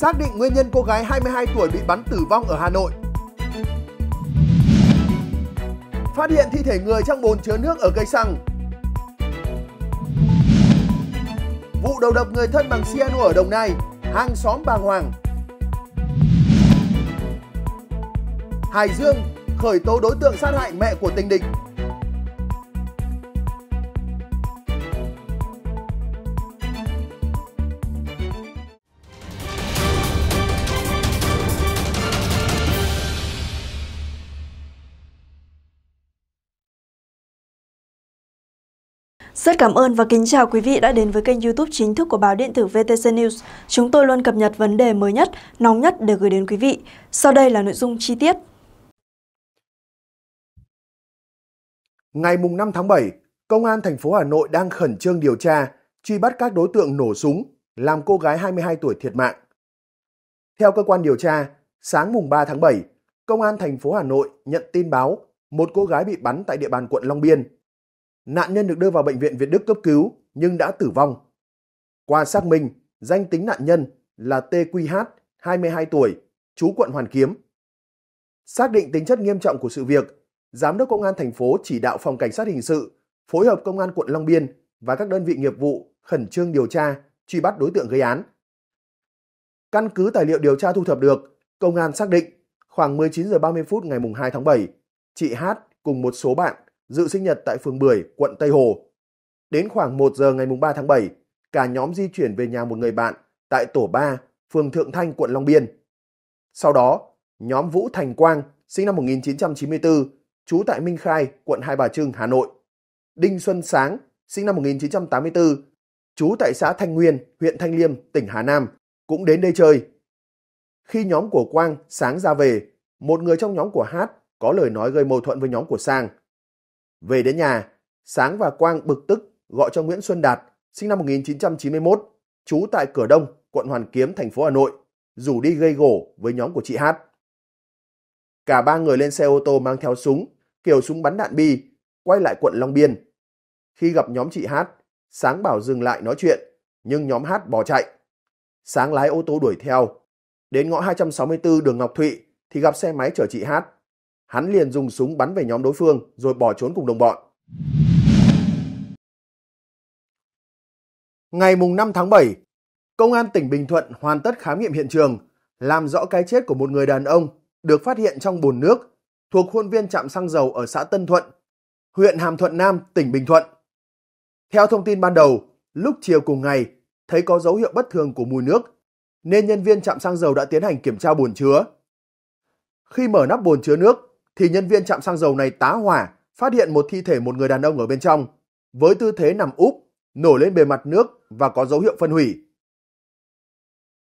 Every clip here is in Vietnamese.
xác định nguyên nhân cô gái 22 tuổi bị bắn tử vong ở Hà Nội. Phát hiện thi thể người trong bồn chứa nước ở cây xăng. Vụ đầu độc người thân bằng cyanur ở Đồng Nai, hàng xóm bàng hoàng. Hải Dương khởi tố đối tượng sát hại mẹ của tình địch Rất cảm ơn và kính chào quý vị đã đến với kênh youtube chính thức của báo điện tử VTC News. Chúng tôi luôn cập nhật vấn đề mới nhất, nóng nhất để gửi đến quý vị. Sau đây là nội dung chi tiết. Ngày 5 tháng 7, Công an thành phố Hà Nội đang khẩn trương điều tra, truy bắt các đối tượng nổ súng, làm cô gái 22 tuổi thiệt mạng. Theo cơ quan điều tra, sáng mùng 3 tháng 7, Công an thành phố Hà Nội nhận tin báo một cô gái bị bắn tại địa bàn quận Long Biên Nạn nhân được đưa vào bệnh viện Việt Đức cấp cứu nhưng đã tử vong. Qua xác minh, danh tính nạn nhân là TQH, 22 tuổi, chú quận Hoàn Kiếm. Xác định tính chất nghiêm trọng của sự việc, Giám đốc Công an thành phố chỉ đạo Phòng Cảnh sát Hình sự phối hợp Công an quận Long Biên và các đơn vị nghiệp vụ khẩn trương điều tra, truy bắt đối tượng gây án. Căn cứ tài liệu điều tra thu thập được, Công an xác định khoảng 19 giờ 30 phút ngày 2 tháng 7, chị Hát cùng một số bạn dự sinh nhật tại phường Bưởi, quận Tây Hồ. Đến khoảng 1 giờ ngày 3 tháng 7, cả nhóm di chuyển về nhà một người bạn tại tổ 3, phường Thượng Thanh, quận Long Biên. Sau đó, nhóm Vũ Thành Quang, sinh năm 1994, trú tại Minh Khai, quận Hai Bà Trưng, Hà Nội. Đinh Xuân Sáng, sinh năm 1984, trú tại xã Thanh Nguyên, huyện Thanh Liêm, tỉnh Hà Nam, cũng đến đây chơi. Khi nhóm của Quang sáng ra về, một người trong nhóm của Hát có lời nói gây mâu thuẫn với nhóm của Sang. Về đến nhà, Sáng và Quang bực tức gọi cho Nguyễn Xuân Đạt, sinh năm 1991, trú tại cửa Đông, quận Hoàn Kiếm, thành phố Hà Nội, rủ đi gây gổ với nhóm của chị Hát. Cả ba người lên xe ô tô mang theo súng, kiểu súng bắn đạn bi, quay lại quận Long Biên. Khi gặp nhóm chị Hát, Sáng bảo dừng lại nói chuyện, nhưng nhóm Hát bỏ chạy. Sáng lái ô tô đuổi theo. Đến ngõ 264 đường Ngọc Thụy thì gặp xe máy chở chị Hát hắn liền dùng súng bắn về nhóm đối phương rồi bỏ trốn cùng đồng bọn. Ngày mùng 5 tháng 7, Công an tỉnh Bình Thuận hoàn tất khám nghiệm hiện trường, làm rõ cái chết của một người đàn ông được phát hiện trong bồn nước thuộc khuôn viên trạm xăng dầu ở xã Tân Thuận, huyện Hàm Thuận Nam, tỉnh Bình Thuận. Theo thông tin ban đầu, lúc chiều cùng ngày, thấy có dấu hiệu bất thường của mùi nước, nên nhân viên trạm xăng dầu đã tiến hành kiểm tra bồn chứa. Khi mở nắp bồn chứa nước, thì nhân viên trạm xăng dầu này tá hỏa, phát hiện một thi thể một người đàn ông ở bên trong, với tư thế nằm úp, nổi lên bề mặt nước và có dấu hiệu phân hủy.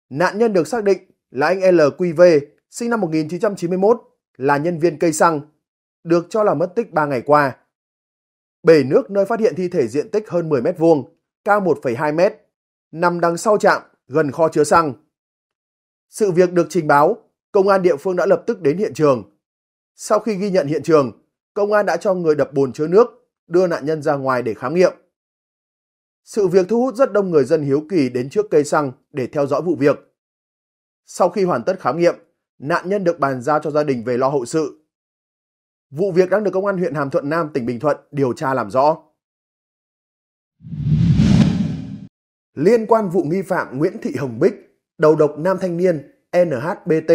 Nạn nhân được xác định là anh LQV, sinh năm 1991, là nhân viên cây xăng, được cho là mất tích 3 ngày qua. Bể nước nơi phát hiện thi thể diện tích hơn 10 mét vuông, cao 1,2 mét, nằm đằng sau trạm, gần kho chứa xăng. Sự việc được trình báo, công an địa phương đã lập tức đến hiện trường, sau khi ghi nhận hiện trường, công an đã cho người đập bồn chứa nước, đưa nạn nhân ra ngoài để khám nghiệm. Sự việc thu hút rất đông người dân hiếu kỳ đến trước cây xăng để theo dõi vụ việc. Sau khi hoàn tất khám nghiệm, nạn nhân được bàn giao cho gia đình về lo hậu sự. Vụ việc đang được công an huyện Hàm Thuận Nam, tỉnh Bình Thuận điều tra làm rõ. Liên quan vụ nghi phạm Nguyễn Thị Hồng Bích, đầu độc nam thanh niên NHBT,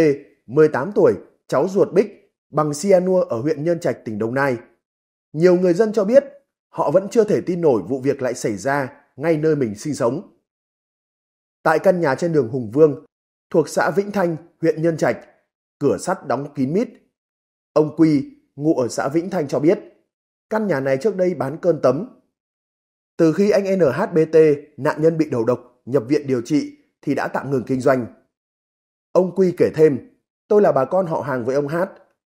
18 tuổi, cháu ruột Bích bằng cyanua ở huyện Nhân Trạch, tỉnh Đồng Nai. Nhiều người dân cho biết họ vẫn chưa thể tin nổi vụ việc lại xảy ra ngay nơi mình sinh sống. Tại căn nhà trên đường Hùng Vương, thuộc xã Vĩnh Thanh, huyện Nhân Trạch, cửa sắt đóng kín mít. Ông Quy, ngụ ở xã Vĩnh Thanh cho biết, căn nhà này trước đây bán cơn tấm. Từ khi anh NHBT, nạn nhân bị đầu độc, nhập viện điều trị thì đã tạm ngừng kinh doanh. Ông Quy kể thêm, tôi là bà con họ hàng với ông Hát,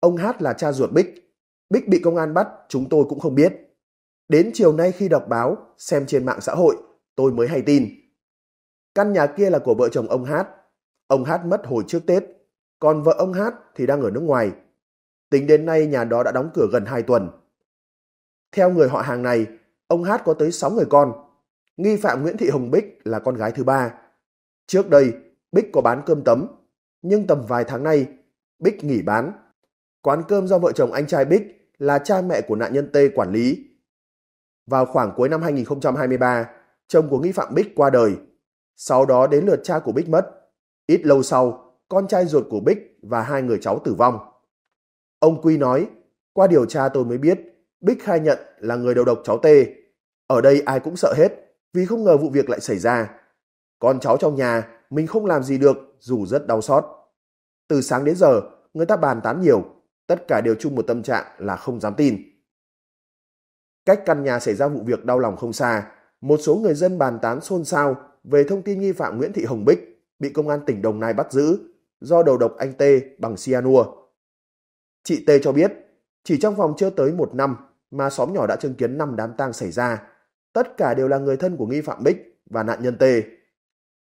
Ông Hát là cha ruột Bích. Bích bị công an bắt, chúng tôi cũng không biết. Đến chiều nay khi đọc báo, xem trên mạng xã hội, tôi mới hay tin. Căn nhà kia là của vợ chồng ông Hát. Ông Hát mất hồi trước Tết, còn vợ ông Hát thì đang ở nước ngoài. Tính đến nay nhà đó đã đóng cửa gần 2 tuần. Theo người họ hàng này, ông Hát có tới 6 người con. Nghi phạm Nguyễn Thị Hồng Bích là con gái thứ ba. Trước đây, Bích có bán cơm tấm, nhưng tầm vài tháng nay, Bích nghỉ bán Quán cơm do vợ chồng anh trai Bích là cha mẹ của nạn nhân T quản lý. Vào khoảng cuối năm 2023, chồng của nghi phạm Bích qua đời. Sau đó đến lượt cha của Bích mất. Ít lâu sau, con trai ruột của Bích và hai người cháu tử vong. Ông Quy nói, qua điều tra tôi mới biết, Bích khai nhận là người đầu độc cháu T. Ở đây ai cũng sợ hết, vì không ngờ vụ việc lại xảy ra. Con cháu trong nhà, mình không làm gì được dù rất đau xót. Từ sáng đến giờ, người ta bàn tán nhiều, Tất cả đều chung một tâm trạng là không dám tin. Cách căn nhà xảy ra vụ việc đau lòng không xa, một số người dân bàn tán xôn xao về thông tin nghi phạm Nguyễn Thị Hồng Bích bị công an tỉnh Đồng Nai bắt giữ do đầu độc anh Tê bằng cyanua. Chị Tê cho biết, chỉ trong vòng chưa tới một năm mà xóm nhỏ đã chứng kiến 5 đám tang xảy ra. Tất cả đều là người thân của nghi phạm Bích và nạn nhân Tê.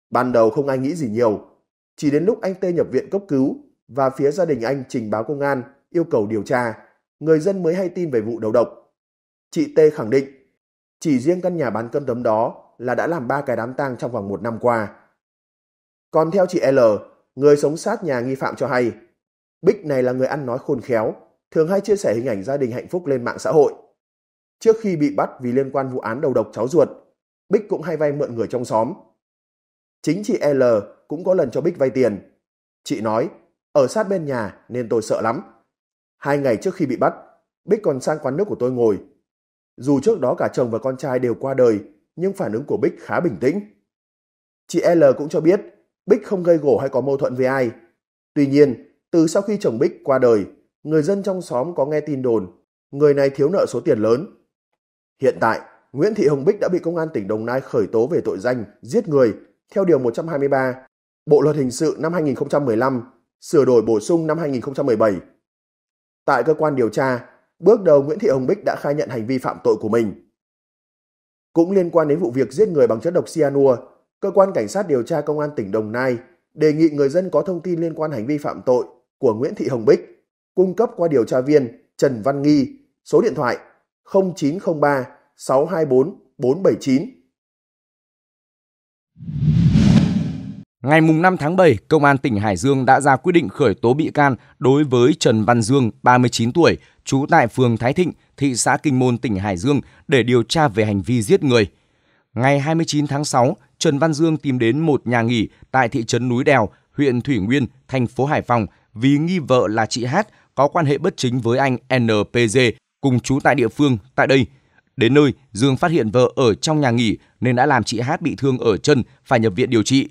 Ban đầu không ai nghĩ gì nhiều, chỉ đến lúc anh Tê nhập viện cấp cứu và phía gia đình anh trình báo công an yêu cầu điều tra, người dân mới hay tin về vụ đầu độc. Chị T khẳng định, chỉ riêng căn nhà bán cơm tấm đó là đã làm ba cái đám tang trong vòng một năm qua. Còn theo chị L, người sống sát nhà nghi phạm cho hay, Bích này là người ăn nói khôn khéo, thường hay chia sẻ hình ảnh gia đình hạnh phúc lên mạng xã hội. Trước khi bị bắt vì liên quan vụ án đầu độc cháu ruột, Bích cũng hay vay mượn người trong xóm. Chính chị L cũng có lần cho Bích vay tiền. Chị nói, ở sát bên nhà nên tôi sợ lắm. Hai ngày trước khi bị bắt, Bích còn sang quán nước của tôi ngồi. Dù trước đó cả chồng và con trai đều qua đời, nhưng phản ứng của Bích khá bình tĩnh. Chị L cũng cho biết Bích không gây gổ hay có mâu thuẫn với ai. Tuy nhiên, từ sau khi chồng Bích qua đời, người dân trong xóm có nghe tin đồn người này thiếu nợ số tiền lớn. Hiện tại, Nguyễn Thị Hồng Bích đã bị Công an tỉnh Đồng Nai khởi tố về tội danh giết người theo Điều 123 Bộ Luật Hình sự năm 2015, sửa đổi bổ sung năm 2017. Tại cơ quan điều tra, bước đầu Nguyễn Thị Hồng Bích đã khai nhận hành vi phạm tội của mình. Cũng liên quan đến vụ việc giết người bằng chất độc cyanua, cơ quan cảnh sát điều tra công an tỉnh Đồng Nai đề nghị người dân có thông tin liên quan hành vi phạm tội của Nguyễn Thị Hồng Bích cung cấp qua điều tra viên Trần Văn Nghi, số điện thoại 0903 624 479. Ngày 5 tháng 7, Công an tỉnh Hải Dương đã ra quyết định khởi tố bị can đối với Trần Văn Dương, 39 tuổi, trú tại phường Thái Thịnh, thị xã Kinh Môn, tỉnh Hải Dương để điều tra về hành vi giết người. Ngày 29 tháng 6, Trần Văn Dương tìm đến một nhà nghỉ tại thị trấn Núi Đèo, huyện Thủy Nguyên, thành phố Hải Phòng vì nghi vợ là chị Hát có quan hệ bất chính với anh NPG cùng chú tại địa phương tại đây. Đến nơi, Dương phát hiện vợ ở trong nhà nghỉ nên đã làm chị Hát bị thương ở chân phải nhập viện điều trị.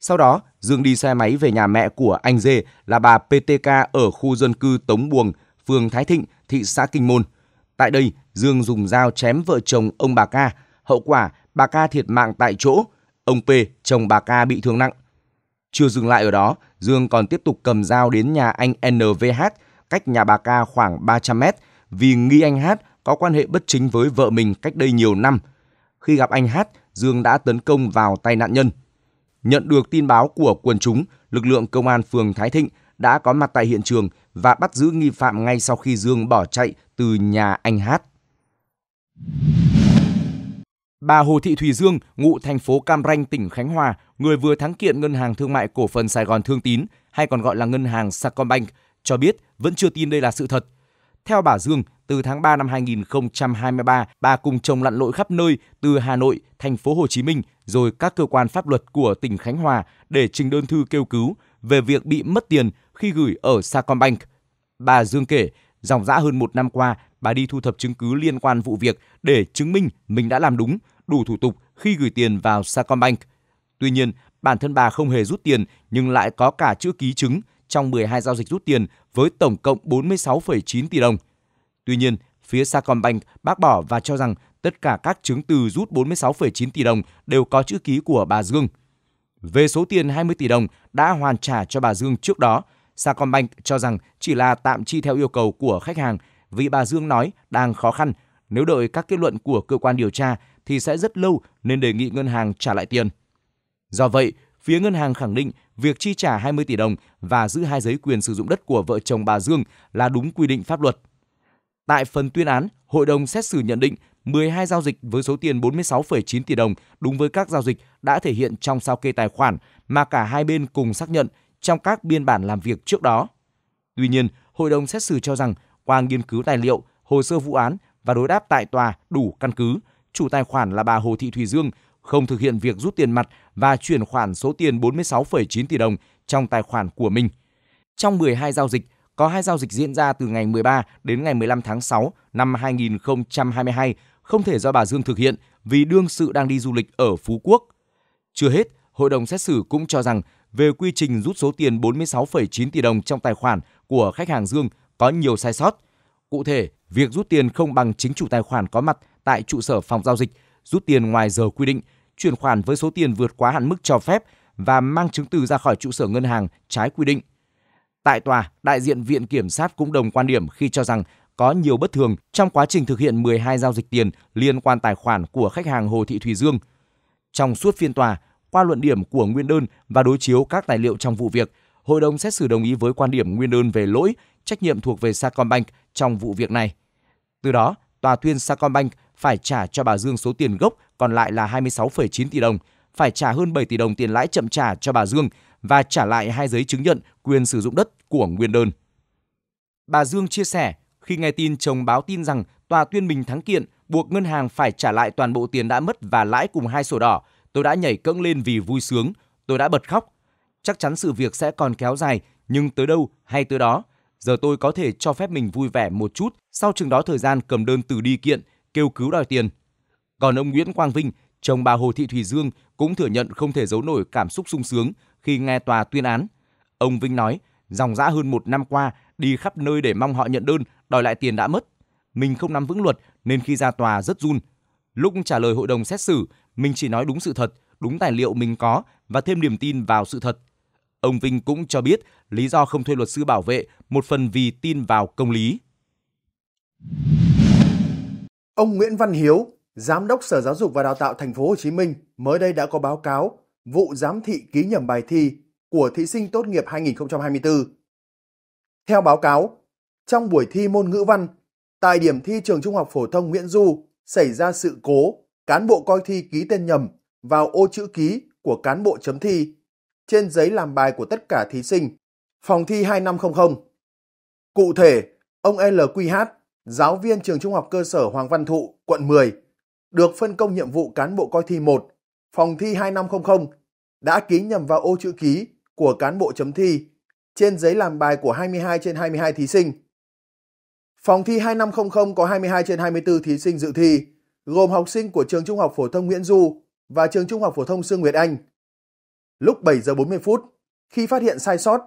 Sau đó, Dương đi xe máy về nhà mẹ của anh Dê là bà PTK ở khu dân cư Tống Buồng, phường Thái Thịnh, thị xã Kinh Môn. Tại đây, Dương dùng dao chém vợ chồng ông bà Ca. Hậu quả, bà Ca thiệt mạng tại chỗ. Ông P, chồng bà Ca bị thương nặng. Chưa dừng lại ở đó, Dương còn tiếp tục cầm dao đến nhà anh NVH, cách nhà bà Ca khoảng 300 mét, vì nghi anh Hát có quan hệ bất chính với vợ mình cách đây nhiều năm. Khi gặp anh Hát, Dương đã tấn công vào tay nạn nhân. Nhận được tin báo của quần chúng, lực lượng công an phường Thái Thịnh đã có mặt tại hiện trường và bắt giữ nghi phạm ngay sau khi Dương bỏ chạy từ nhà anh Hát. Bà Hồ Thị Thùy Dương, ngụ thành phố Cam Ranh, tỉnh Khánh Hòa, người vừa thắng kiện Ngân hàng Thương mại Cổ phần Sài Gòn Thương Tín, hay còn gọi là Ngân hàng Sacombank, cho biết vẫn chưa tin đây là sự thật. Theo bà Dương, từ tháng 3 năm 2023, bà cùng chồng lặn lội khắp nơi từ Hà Nội, thành phố Hồ Chí Minh rồi các cơ quan pháp luật của tỉnh Khánh Hòa để trình đơn thư kêu cứu về việc bị mất tiền khi gửi ở Sacombank. Bà Dương kể, dòng dã hơn một năm qua, bà đi thu thập chứng cứ liên quan vụ việc để chứng minh mình đã làm đúng, đủ thủ tục khi gửi tiền vào Sacombank. Tuy nhiên, bản thân bà không hề rút tiền nhưng lại có cả chữ ký chứng trong 12 giao dịch rút tiền với tổng cộng 46,9 tỷ đồng – Tuy nhiên, phía Sacombank bác bỏ và cho rằng tất cả các chứng từ rút 46,9 tỷ đồng đều có chữ ký của bà Dương. Về số tiền 20 tỷ đồng đã hoàn trả cho bà Dương trước đó, Sacombank cho rằng chỉ là tạm chi theo yêu cầu của khách hàng vì bà Dương nói đang khó khăn, nếu đợi các kết luận của cơ quan điều tra thì sẽ rất lâu nên đề nghị ngân hàng trả lại tiền. Do vậy, phía ngân hàng khẳng định việc chi trả 20 tỷ đồng và giữ hai giấy quyền sử dụng đất của vợ chồng bà Dương là đúng quy định pháp luật. Tại phần tuyên án, hội đồng xét xử nhận định 12 giao dịch với số tiền 46,9 tỷ đồng đúng với các giao dịch đã thể hiện trong sao kê tài khoản mà cả hai bên cùng xác nhận trong các biên bản làm việc trước đó. Tuy nhiên, hội đồng xét xử cho rằng qua nghiên cứu tài liệu, hồ sơ vụ án và đối đáp tại tòa đủ căn cứ, chủ tài khoản là bà Hồ Thị Thùy Dương không thực hiện việc rút tiền mặt và chuyển khoản số tiền 46,9 tỷ đồng trong tài khoản của mình. Trong 12 giao dịch, có hai giao dịch diễn ra từ ngày 13 đến ngày 15 tháng 6 năm 2022 không thể do bà Dương thực hiện vì đương sự đang đi du lịch ở Phú Quốc. Chưa hết, hội đồng xét xử cũng cho rằng về quy trình rút số tiền 46,9 tỷ đồng trong tài khoản của khách hàng Dương có nhiều sai sót. Cụ thể, việc rút tiền không bằng chính chủ tài khoản có mặt tại trụ sở phòng giao dịch, rút tiền ngoài giờ quy định, chuyển khoản với số tiền vượt quá hạn mức cho phép và mang chứng từ ra khỏi trụ sở ngân hàng trái quy định. Tại tòa, đại diện Viện Kiểm sát cũng đồng quan điểm khi cho rằng có nhiều bất thường trong quá trình thực hiện 12 giao dịch tiền liên quan tài khoản của khách hàng Hồ Thị Thùy Dương. Trong suốt phiên tòa, qua luận điểm của nguyên đơn và đối chiếu các tài liệu trong vụ việc, hội đồng xét xử đồng ý với quan điểm nguyên đơn về lỗi, trách nhiệm thuộc về Sacombank trong vụ việc này. Từ đó, tòa tuyên Sacombank phải trả cho bà Dương số tiền gốc còn lại là 26,9 tỷ đồng, phải trả hơn 7 tỷ đồng tiền lãi chậm trả cho bà Dương và trả lại hai giấy chứng nhận quyền sử dụng đất của nguyên đơn. Bà Dương chia sẻ, khi nghe tin chồng báo tin rằng tòa tuyên mình thắng kiện, buộc ngân hàng phải trả lại toàn bộ tiền đã mất và lãi cùng hai sổ đỏ, tôi đã nhảy cẫng lên vì vui sướng, tôi đã bật khóc. Chắc chắn sự việc sẽ còn kéo dài, nhưng tới đâu hay tới đó. Giờ tôi có thể cho phép mình vui vẻ một chút, sau chừng đó thời gian cầm đơn từ đi kiện, kêu cứu đòi tiền. Còn ông Nguyễn Quang Vinh Chồng bà Hồ Thị Thùy Dương cũng thừa nhận không thể giấu nổi cảm xúc sung sướng khi nghe tòa tuyên án. Ông Vinh nói, dòng dã hơn một năm qua, đi khắp nơi để mong họ nhận đơn, đòi lại tiền đã mất. Mình không nắm vững luật nên khi ra tòa rất run. Lúc trả lời hội đồng xét xử, mình chỉ nói đúng sự thật, đúng tài liệu mình có và thêm niềm tin vào sự thật. Ông Vinh cũng cho biết lý do không thuê luật sư bảo vệ một phần vì tin vào công lý. Ông Nguyễn Văn Hiếu, Giám đốc Sở Giáo dục và Đào tạo Thành phố Hồ Chí Minh mới đây đã có báo cáo vụ giám thị ký nhầm bài thi của thí sinh tốt nghiệp 2024. Theo báo cáo, trong buổi thi môn ngữ văn, tại điểm thi trường Trung học phổ thông Nguyễn Du xảy ra sự cố cán bộ coi thi ký tên nhầm vào ô chữ ký của cán bộ chấm thi trên giấy làm bài của tất cả thí sinh, phòng thi 2500. Cụ thể, ông LQH, giáo viên trường Trung học cơ sở Hoàng Văn Thụ, quận 10, được phân công nhiệm vụ cán bộ coi thi 1, phòng thi 2500, đã ký nhầm vào ô chữ ký của cán bộ chấm thi trên giấy làm bài của 22 trên 22 thí sinh. Phòng thi 2500 có 22 trên 24 thí sinh dự thi, gồm học sinh của trường Trung học phổ thông Nguyễn Du và trường Trung học phổ thông Sương Nguyệt Anh. Lúc 7 giờ 40 phút, khi phát hiện sai sót,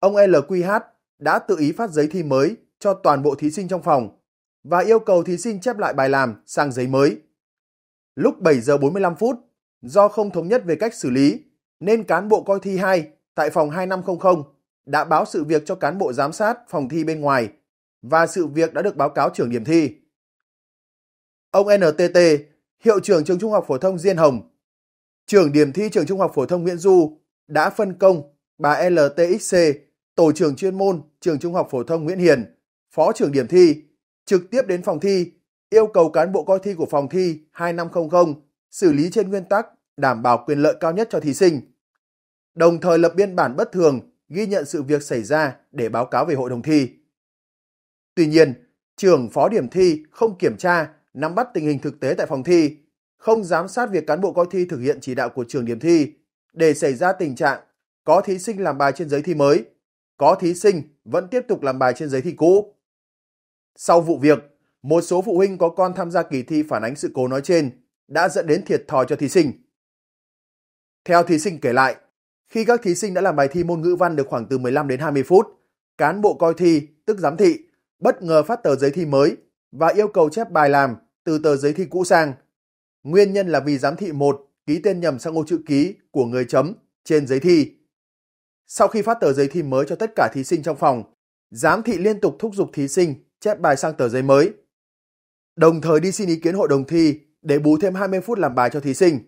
ông LQH đã tự ý phát giấy thi mới cho toàn bộ thí sinh trong phòng và yêu cầu thí sinh chép lại bài làm sang giấy mới. Lúc 7 giờ 45 phút, do không thống nhất về cách xử lý, nên cán bộ coi thi 2 tại phòng 2500 đã báo sự việc cho cán bộ giám sát phòng thi bên ngoài và sự việc đã được báo cáo trưởng điểm thi. Ông NTT, hiệu trưởng trường trung học phổ thông Diên Hồng, trưởng điểm thi trường trung học phổ thông Nguyễn Du đã phân công bà LTXC, tổ trưởng chuyên môn trường trung học phổ thông Nguyễn Hiền, phó trưởng điểm thi, trực tiếp đến phòng thi yêu cầu cán bộ coi thi của phòng thi 2500 xử lý trên nguyên tắc đảm bảo quyền lợi cao nhất cho thí sinh. Đồng thời lập biên bản bất thường ghi nhận sự việc xảy ra để báo cáo về hội đồng thi. Tuy nhiên, trưởng phó điểm thi không kiểm tra, nắm bắt tình hình thực tế tại phòng thi, không giám sát việc cán bộ coi thi thực hiện chỉ đạo của trường điểm thi để xảy ra tình trạng có thí sinh làm bài trên giấy thi mới, có thí sinh vẫn tiếp tục làm bài trên giấy thi cũ. Sau vụ việc, một số phụ huynh có con tham gia kỳ thi phản ánh sự cố nói trên đã dẫn đến thiệt thòi cho thí sinh. Theo thí sinh kể lại, khi các thí sinh đã làm bài thi môn ngữ văn được khoảng từ 15 đến 20 phút, cán bộ coi thi, tức giám thị, bất ngờ phát tờ giấy thi mới và yêu cầu chép bài làm từ tờ giấy thi cũ sang. Nguyên nhân là vì giám thị một ký tên nhầm sang ô chữ ký của người chấm trên giấy thi. Sau khi phát tờ giấy thi mới cho tất cả thí sinh trong phòng, giám thị liên tục thúc giục thí sinh chép bài sang tờ giấy mới đồng thời đi xin ý kiến hội đồng thi để bù thêm 20 phút làm bài cho thí sinh.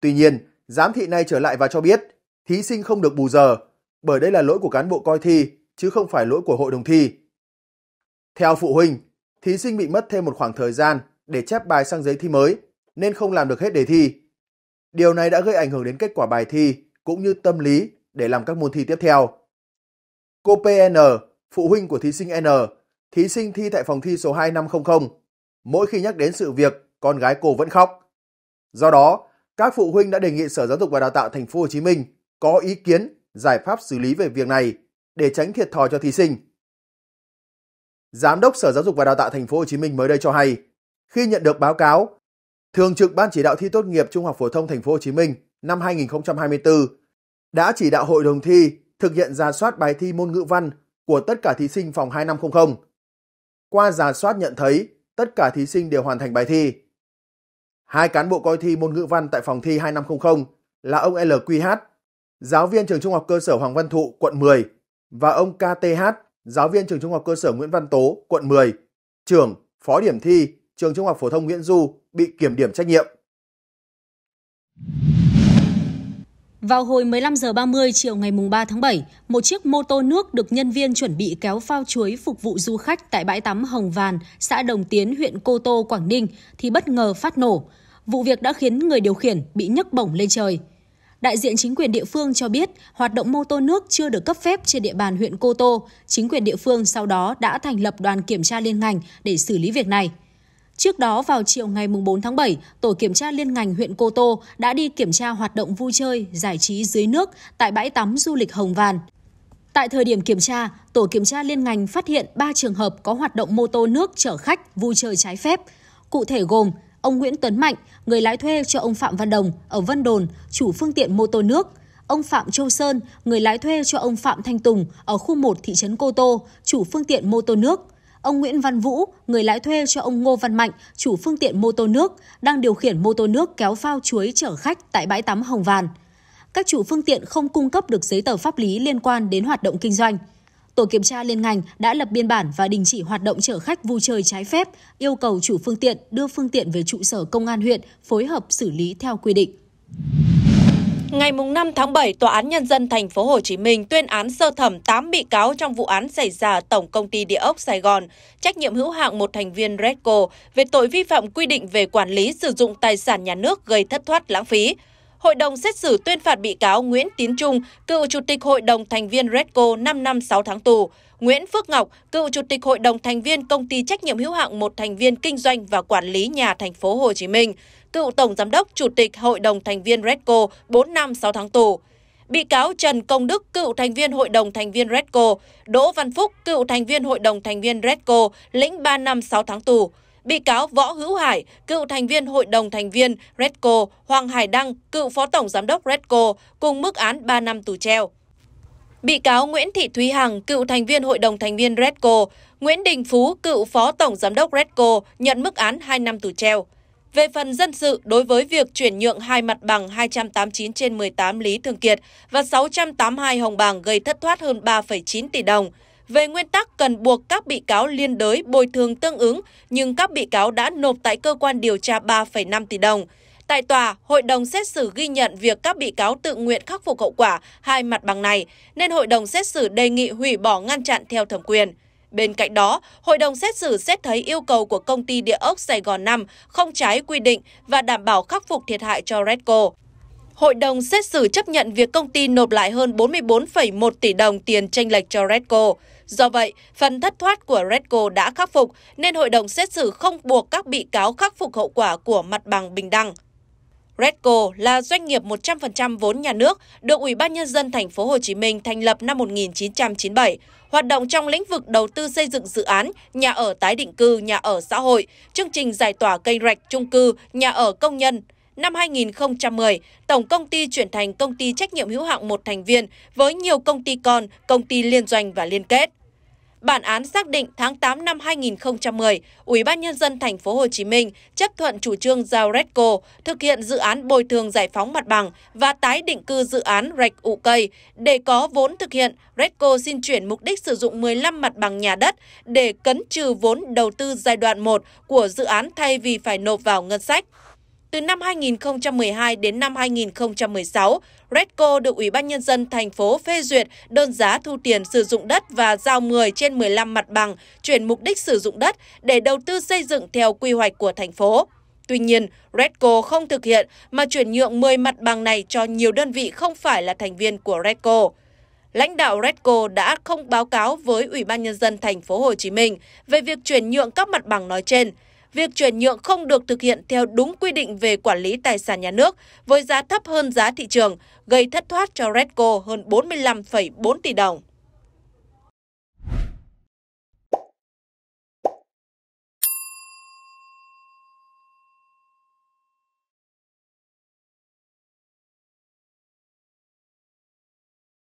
Tuy nhiên, giám thị này trở lại và cho biết thí sinh không được bù giờ bởi đây là lỗi của cán bộ coi thi chứ không phải lỗi của hội đồng thi. Theo phụ huynh, thí sinh bị mất thêm một khoảng thời gian để chép bài sang giấy thi mới nên không làm được hết đề thi. Điều này đã gây ảnh hưởng đến kết quả bài thi cũng như tâm lý để làm các môn thi tiếp theo. Cô PN, phụ huynh của thí sinh N, thí sinh thi tại phòng thi số 2500 mỗi khi nhắc đến sự việc, con gái cô vẫn khóc. Do đó, các phụ huynh đã đề nghị Sở Giáo dục và Đào tạo Thành phố Hồ Chí Minh có ý kiến giải pháp xử lý về việc này để tránh thiệt thòi cho thí sinh. Giám đốc Sở Giáo dục và Đào tạo Thành phố Hồ Chí Minh mới đây cho hay, khi nhận được báo cáo, Thường trực Ban chỉ đạo thi tốt nghiệp Trung học phổ thông Thành phố Hồ Chí Minh năm 2024 đã chỉ đạo hội đồng thi thực hiện ra soát bài thi môn ngữ văn của tất cả thí sinh phòng 2500. Qua giả soát nhận thấy tất cả thí sinh đều hoàn thành bài thi. Hai cán bộ coi thi môn ngữ văn tại phòng thi 2500 là ông LQH, giáo viên trường trung học cơ sở Hoàng Văn Thụ, quận 10 và ông KTH, giáo viên trường trung học cơ sở Nguyễn Văn Tố, quận 10, trưởng, phó điểm thi, trường trung học phổ thông Nguyễn Du bị kiểm điểm trách nhiệm. Vào hồi 15 giờ 30 chiều ngày 3 tháng 7, một chiếc mô tô nước được nhân viên chuẩn bị kéo phao chuối phục vụ du khách tại bãi tắm Hồng Vàn, xã Đồng Tiến, huyện Cô Tô, Quảng Ninh thì bất ngờ phát nổ. Vụ việc đã khiến người điều khiển bị nhấc bổng lên trời. Đại diện chính quyền địa phương cho biết hoạt động mô tô nước chưa được cấp phép trên địa bàn huyện Cô Tô. Chính quyền địa phương sau đó đã thành lập đoàn kiểm tra liên ngành để xử lý việc này. Trước đó vào chiều ngày 4 tháng 7, Tổ kiểm tra liên ngành huyện Cô Tô đã đi kiểm tra hoạt động vui chơi, giải trí dưới nước tại bãi tắm du lịch Hồng Vàn. Tại thời điểm kiểm tra, Tổ kiểm tra liên ngành phát hiện 3 trường hợp có hoạt động mô tô nước chở khách vui chơi trái phép. Cụ thể gồm ông Nguyễn Tuấn Mạnh, người lái thuê cho ông Phạm Văn Đồng ở Vân Đồn, chủ phương tiện mô tô nước, ông Phạm Châu Sơn, người lái thuê cho ông Phạm Thanh Tùng ở khu 1 thị trấn Cô Tô, chủ phương tiện mô tô nước – Ông Nguyễn Văn Vũ, người lái thuê cho ông Ngô Văn Mạnh, chủ phương tiện mô tô nước, đang điều khiển mô tô nước kéo phao chuối chở khách tại bãi tắm Hồng Vàn. Các chủ phương tiện không cung cấp được giấy tờ pháp lý liên quan đến hoạt động kinh doanh. Tổ kiểm tra liên ngành đã lập biên bản và đình chỉ hoạt động chở khách vui chơi trái phép, yêu cầu chủ phương tiện đưa phương tiện về trụ sở công an huyện phối hợp xử lý theo quy định. Ngày 5 tháng 7, Tòa án Nhân dân thành phố Hồ Chí Minh tuyên án sơ thẩm 8 bị cáo trong vụ án xảy ra Tổng công ty Địa ốc Sài Gòn, trách nhiệm hữu hạng một thành viên Redco về tội vi phạm quy định về quản lý sử dụng tài sản nhà nước gây thất thoát lãng phí hội đồng xét xử tuyên phạt bị cáo Nguyễn Tiến Trung, cựu chủ tịch hội đồng thành viên Redco 5 năm 6 tháng tù, Nguyễn Phước Ngọc, cựu chủ tịch hội đồng thành viên công ty trách nhiệm hữu hạn một thành viên kinh doanh và quản lý nhà thành phố Hồ Chí Minh, cựu tổng giám đốc chủ tịch hội đồng thành viên Redco 4 năm 6 tháng tù. Bị cáo Trần Công Đức, cựu thành viên hội đồng thành viên Redco, Đỗ Văn Phúc, cựu thành viên hội đồng thành viên Redco, lĩnh 3 năm 6 tháng tù bị cáo Võ Hữu Hải, cựu thành viên hội đồng thành viên Redco, Hoàng Hải Đăng, cựu phó tổng giám đốc Redco, cùng mức án 3 năm tù treo. Bị cáo Nguyễn Thị Thúy Hằng, cựu thành viên hội đồng thành viên Redco, Nguyễn Đình Phú, cựu phó tổng giám đốc Redco, nhận mức án 2 năm tù treo. Về phần dân sự, đối với việc chuyển nhượng hai mặt bằng 289 trên 18 Lý Thường Kiệt và 682 Hồng Bàng gây thất thoát hơn 3,9 tỷ đồng, về nguyên tắc cần buộc các bị cáo liên đới bồi thường tương ứng, nhưng các bị cáo đã nộp tại cơ quan điều tra 3,5 tỷ đồng. Tại tòa, hội đồng xét xử ghi nhận việc các bị cáo tự nguyện khắc phục hậu quả hai mặt bằng này, nên hội đồng xét xử đề nghị hủy bỏ ngăn chặn theo thẩm quyền. Bên cạnh đó, hội đồng xét xử xét thấy yêu cầu của công ty địa ốc Sài Gòn 5 không trái quy định và đảm bảo khắc phục thiệt hại cho Redco. Hội đồng xét xử chấp nhận việc công ty nộp lại hơn 44,1 tỷ đồng tiền tranh lệch cho Redco. Do vậy, phần thất thoát của Redco đã khắc phục nên hội đồng xét xử không buộc các bị cáo khắc phục hậu quả của mặt bằng bình đẳng. Redco là doanh nghiệp 100% vốn nhà nước được Ủy ban nhân dân thành phố Hồ Chí Minh thành lập năm 1997, hoạt động trong lĩnh vực đầu tư xây dựng dự án, nhà ở tái định cư, nhà ở xã hội, chương trình giải tỏa cây rạch chung cư, nhà ở công nhân. Năm 2010, tổng công ty chuyển thành công ty trách nhiệm hữu hạn một thành viên với nhiều công ty con, công ty liên doanh và liên kết. Bản án xác định tháng 8 năm 2010, Ủy ban nhân dân thành phố Hồ Chí Minh chấp thuận chủ trương giao Redco thực hiện dự án bồi thường giải phóng mặt bằng và tái định cư dự án Rạch ụ cây để có vốn thực hiện. Redco xin chuyển mục đích sử dụng 15 mặt bằng nhà đất để cấn trừ vốn đầu tư giai đoạn 1 của dự án thay vì phải nộp vào ngân sách. Từ năm 2012 đến năm 2016, Redco được Ủy ban Nhân dân thành phố phê duyệt đơn giá thu tiền sử dụng đất và giao 10 trên 15 mặt bằng chuyển mục đích sử dụng đất để đầu tư xây dựng theo quy hoạch của thành phố. Tuy nhiên, Redco không thực hiện mà chuyển nhượng 10 mặt bằng này cho nhiều đơn vị không phải là thành viên của Redco. Lãnh đạo Redco đã không báo cáo với Ủy ban nhân dân thành phố Hồ Chí Minh về việc chuyển nhượng các mặt bằng nói trên việc chuyển nhượng không được thực hiện theo đúng quy định về quản lý tài sản nhà nước với giá thấp hơn giá thị trường, gây thất thoát cho Redco hơn 45,4 tỷ đồng.